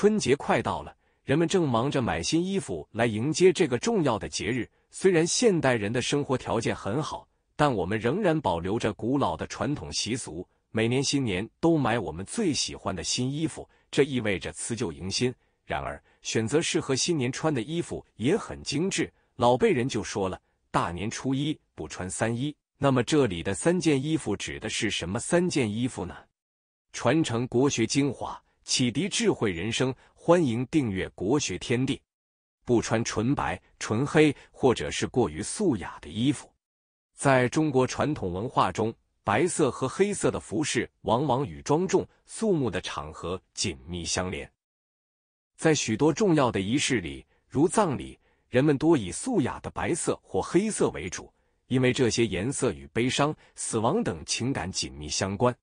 春节快到了，人们正忙着买新衣服来迎接这个重要的节日。虽然现代人的生活条件很好，但我们仍然保留着古老的传统习俗，每年新年都买我们最喜欢的新衣服，这意味着辞旧迎新。然而，选择适合新年穿的衣服也很精致。老辈人就说了：“大年初一不穿三衣。”那么，这里的三件衣服指的是什么？三件衣服呢？传承国学精华。启迪智慧人生，欢迎订阅国学天地。不穿纯白、纯黑或者是过于素雅的衣服，在中国传统文化中，白色和黑色的服饰往往与庄重、肃穆的场合紧密相连。在许多重要的仪式里，如葬礼，人们多以素雅的白色或黑色为主，因为这些颜色与悲伤、死亡等情感紧密相关。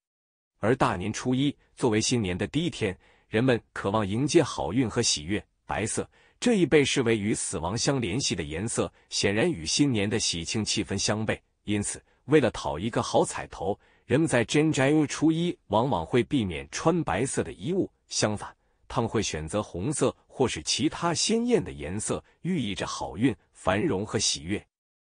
而大年初一作为新年的第一天，人们渴望迎接好运和喜悦。白色这一被视为与死亡相联系的颜色，显然与新年的喜庆气氛相悖。因此，为了讨一个好彩头，人们在真斋初一往往会避免穿白色的衣物。相反，他们会选择红色或是其他鲜艳的颜色，寓意着好运、繁荣和喜悦。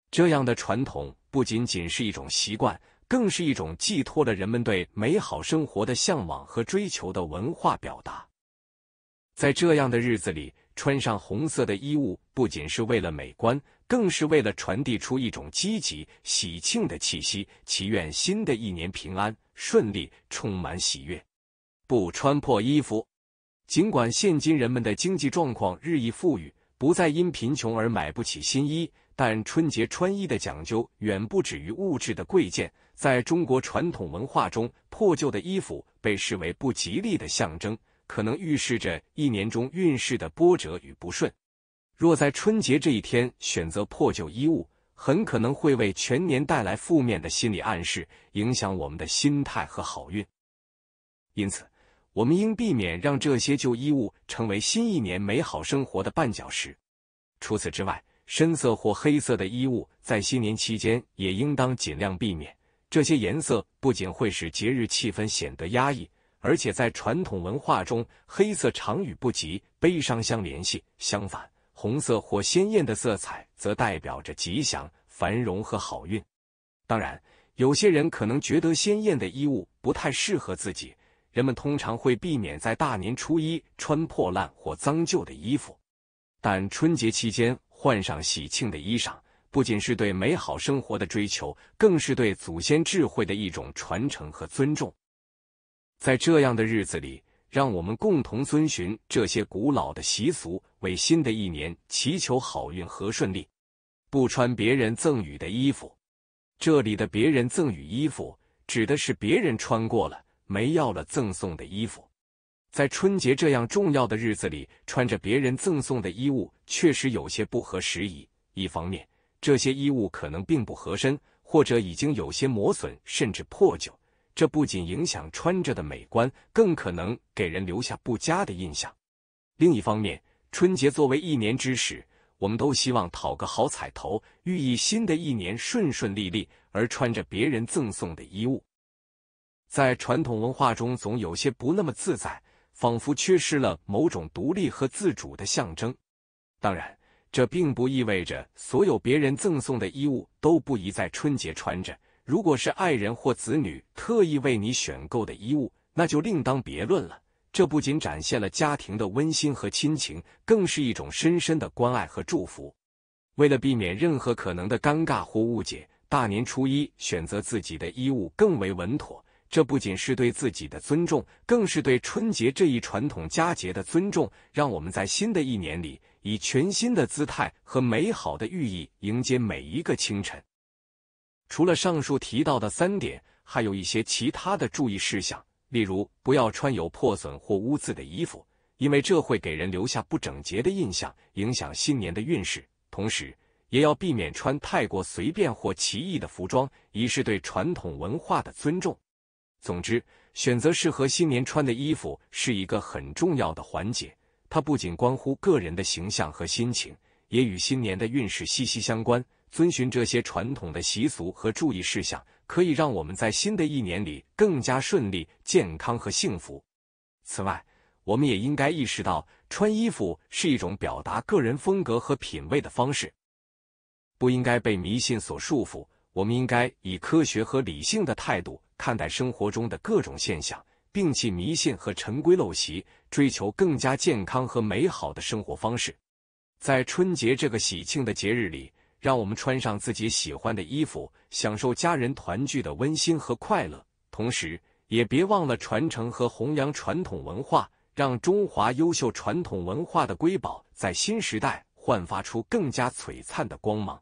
这样的传统不仅仅是一种习惯。更是一种寄托了人们对美好生活的向往和追求的文化表达。在这样的日子里，穿上红色的衣物不仅是为了美观，更是为了传递出一种积极、喜庆的气息，祈愿新的一年平安顺利、充满喜悦。不穿破衣服，尽管现今人们的经济状况日益富裕。不再因贫穷而买不起新衣，但春节穿衣的讲究远不止于物质的贵贱。在中国传统文化中，破旧的衣服被视为不吉利的象征，可能预示着一年中运势的波折与不顺。若在春节这一天选择破旧衣物，很可能会为全年带来负面的心理暗示，影响我们的心态和好运。因此，我们应避免让这些旧衣物成为新一年美好生活的绊脚石。除此之外，深色或黑色的衣物在新年期间也应当尽量避免。这些颜色不仅会使节日气氛显得压抑，而且在传统文化中，黑色常与不吉、悲伤相联系。相反，红色或鲜艳的色彩则代表着吉祥、繁荣和好运。当然，有些人可能觉得鲜艳的衣物不太适合自己。人们通常会避免在大年初一穿破烂或脏旧的衣服，但春节期间换上喜庆的衣裳，不仅是对美好生活的追求，更是对祖先智慧的一种传承和尊重。在这样的日子里，让我们共同遵循这些古老的习俗，为新的一年祈求好运和顺利。不穿别人赠予的衣服，这里的“别人赠予衣服”指的是别人穿过了。没要了赠送的衣服，在春节这样重要的日子里，穿着别人赠送的衣物确实有些不合时宜。一方面，这些衣物可能并不合身，或者已经有些磨损甚至破旧，这不仅影响穿着的美观，更可能给人留下不佳的印象。另一方面，春节作为一年之始，我们都希望讨个好彩头，寓意新的一年顺顺利利，而穿着别人赠送的衣物。在传统文化中，总有些不那么自在，仿佛缺失了某种独立和自主的象征。当然，这并不意味着所有别人赠送的衣物都不宜在春节穿着。如果是爱人或子女特意为你选购的衣物，那就另当别论了。这不仅展现了家庭的温馨和亲情，更是一种深深的关爱和祝福。为了避免任何可能的尴尬或误解，大年初一选择自己的衣物更为稳妥。这不仅是对自己的尊重，更是对春节这一传统佳节的尊重。让我们在新的一年里，以全新的姿态和美好的寓意迎接每一个清晨。除了上述提到的三点，还有一些其他的注意事项，例如不要穿有破损或污渍的衣服，因为这会给人留下不整洁的印象，影响新年的运势。同时，也要避免穿太过随便或奇异的服装，以示对传统文化的尊重。总之，选择适合新年穿的衣服是一个很重要的环节。它不仅关乎个人的形象和心情，也与新年的运势息息相关。遵循这些传统的习俗和注意事项，可以让我们在新的一年里更加顺利、健康和幸福。此外，我们也应该意识到，穿衣服是一种表达个人风格和品味的方式，不应该被迷信所束缚。我们应该以科学和理性的态度看待生活中的各种现象，摒弃迷信和陈规陋习，追求更加健康和美好的生活方式。在春节这个喜庆的节日里，让我们穿上自己喜欢的衣服，享受家人团聚的温馨和快乐。同时，也别忘了传承和弘扬传统文化，让中华优秀传统文化的瑰宝在新时代焕发出更加璀璨的光芒。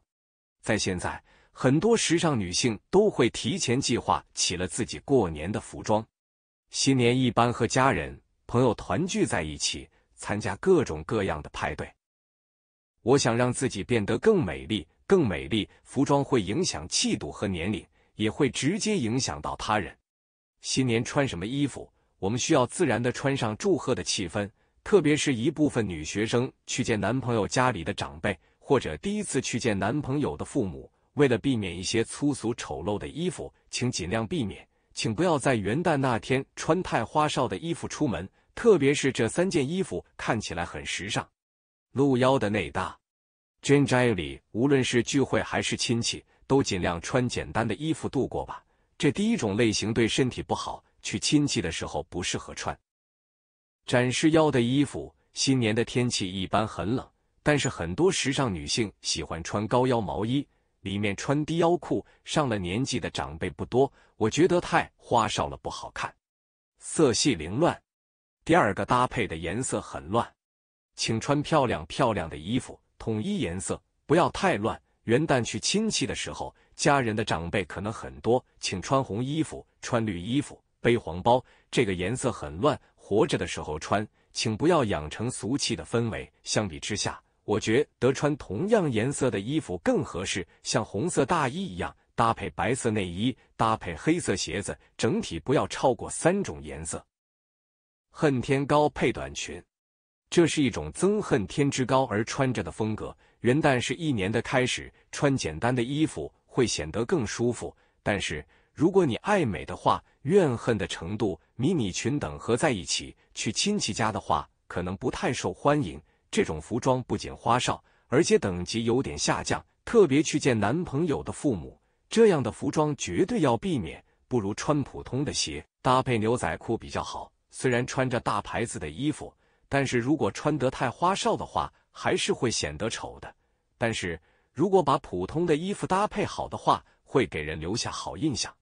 在现在。很多时尚女性都会提前计划起了自己过年的服装。新年一般和家人朋友团聚在一起，参加各种各样的派对。我想让自己变得更美丽，更美丽。服装会影响气度和年龄，也会直接影响到他人。新年穿什么衣服？我们需要自然的穿上祝贺的气氛。特别是一部分女学生去见男朋友家里的长辈，或者第一次去见男朋友的父母。为了避免一些粗俗丑陋的衣服，请尽量避免，请不要在元旦那天穿太花哨的衣服出门，特别是这三件衣服看起来很时尚，露腰的内搭。n 捐 l y 无论是聚会还是亲戚，都尽量穿简单的衣服度过吧。这第一种类型对身体不好，去亲戚的时候不适合穿。展示腰的衣服，新年的天气一般很冷，但是很多时尚女性喜欢穿高腰毛衣。里面穿低腰裤，上了年纪的长辈不多，我觉得太花哨了，不好看，色系凌乱。第二个搭配的颜色很乱，请穿漂亮漂亮的衣服，统一颜色，不要太乱。元旦去亲戚的时候，家人的长辈可能很多，请穿红衣服，穿绿衣服，背黄包，这个颜色很乱。活着的时候穿，请不要养成俗气的氛围。相比之下。我觉得穿同样颜色的衣服更合适，像红色大衣一样搭配白色内衣，搭配黑色鞋子，整体不要超过三种颜色。恨天高配短裙，这是一种憎恨天之高而穿着的风格。元旦是一年的开始，穿简单的衣服会显得更舒服。但是如果你爱美的话，怨恨的程度，迷你裙等合在一起去亲戚家的话，可能不太受欢迎。这种服装不仅花哨，而且等级有点下降。特别去见男朋友的父母，这样的服装绝对要避免。不如穿普通的鞋，搭配牛仔裤比较好。虽然穿着大牌子的衣服，但是如果穿得太花哨的话，还是会显得丑的。但是如果把普通的衣服搭配好的话，会给人留下好印象。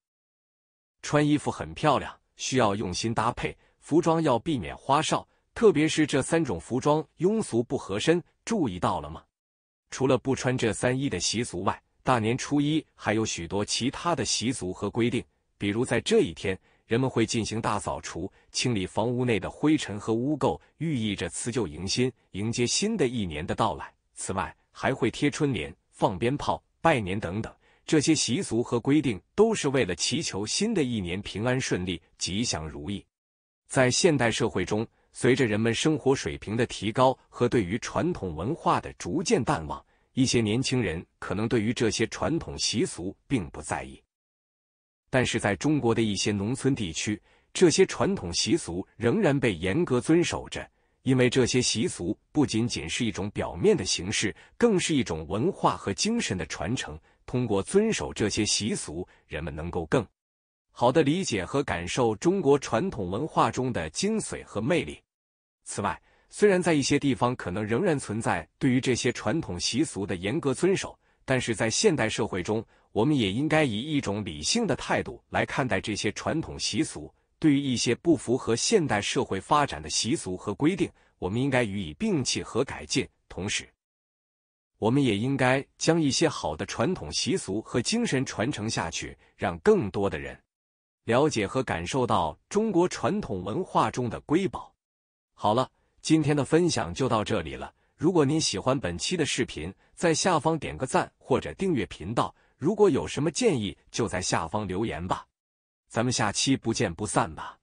穿衣服很漂亮，需要用心搭配。服装要避免花哨。特别是这三种服装庸俗不合身，注意到了吗？除了不穿这三衣的习俗外，大年初一还有许多其他的习俗和规定。比如，在这一天，人们会进行大扫除，清理房屋内的灰尘和污垢，寓意着辞旧迎新，迎接新的一年的到来。此外，还会贴春联、放鞭炮、拜年等等。这些习俗和规定都是为了祈求新的一年平安顺利、吉祥如意。在现代社会中，随着人们生活水平的提高和对于传统文化的逐渐淡忘，一些年轻人可能对于这些传统习俗并不在意。但是，在中国的一些农村地区，这些传统习俗仍然被严格遵守着，因为这些习俗不仅仅是一种表面的形式，更是一种文化和精神的传承。通过遵守这些习俗，人们能够更好的理解和感受中国传统文化中的精髓和魅力。此外，虽然在一些地方可能仍然存在对于这些传统习俗的严格遵守，但是在现代社会中，我们也应该以一种理性的态度来看待这些传统习俗。对于一些不符合现代社会发展的习俗和规定，我们应该予以摒弃和改进。同时，我们也应该将一些好的传统习俗和精神传承下去，让更多的人了解和感受到中国传统文化中的瑰宝。好了，今天的分享就到这里了。如果您喜欢本期的视频，在下方点个赞或者订阅频道。如果有什么建议，就在下方留言吧。咱们下期不见不散吧。